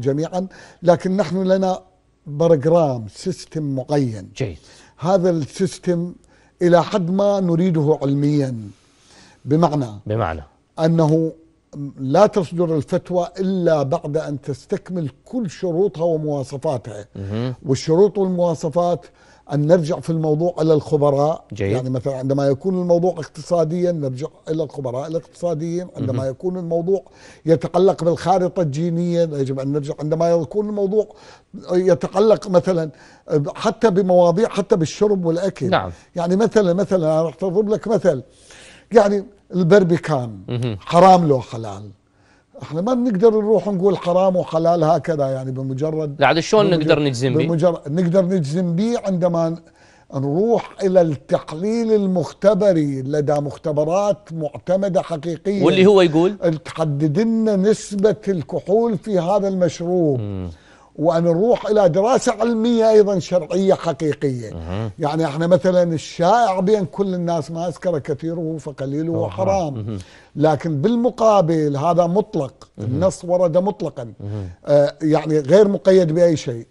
جميعا لكن نحن لنا برجرام سيستم معين جيد هذا السيستم إلى حد ما نريده علميا بمعنى بمعنى أنه لا تصدر الفتوى إلا بعد أن تستكمل كل شروطها ومواصفاتها والشروط والمواصفات أن نرجع في الموضوع إلى الخبراء جيد. يعني مثلا عندما يكون الموضوع اقتصاديا نرجع إلى الخبراء الاقتصاديين عندما مم. يكون الموضوع يتعلق بالخارطة الجينية يجب أن نرجع عندما يكون الموضوع يتعلق مثلا حتى بمواضيع حتى بالشرب والأكل نعم. يعني مثلا مثلا أنا راح أضرب لك مثل يعني البربيكان حرام له حلال احنا ما بنقدر نروح نقول حرام وحلال هكذا يعني بمجرد بعد شلون نقدر نجزم به؟ بمجرد نقدر نجزم به عندما نروح الى التحليل المختبري لدى مختبرات معتمده حقيقيه واللي هو يقول تحدد لنا نسبه الكحول في هذا المشروب مم. وأن نروح إلى دراسة علمية أيضا شرعية حقيقية يعني احنا مثلا الشائع بين كل الناس ما أذكر كثيره فقليله حرام لكن بالمقابل هذا مطلق النص ورد مطلقا أه. يعني غير مقيد بأي شيء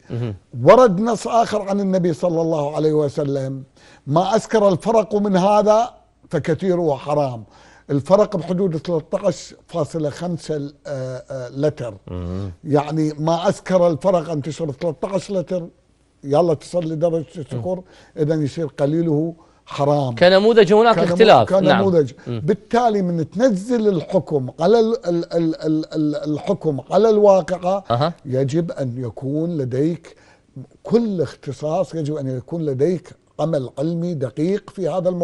ورد نص آخر عن النبي صلى الله عليه وسلم ما أذكر الفرق من هذا فكثيره حرام الفرق بحدود 13.5 آه، آه، لتر يعني ما أذكر الفرق أن تشرب 13 لتر يلا تصل لدرجة السكر إذا يصير قليله حرام كنموذج هناك كنمو... اختلاف كنموذج نعم. بالتالي من تنزل الحكم على ال... ال... ال... ال... الحكم على الواقعة أه. يجب أن يكون لديك كل اختصاص يجب أن يكون لديك عمل علمي دقيق في هذا الموضوع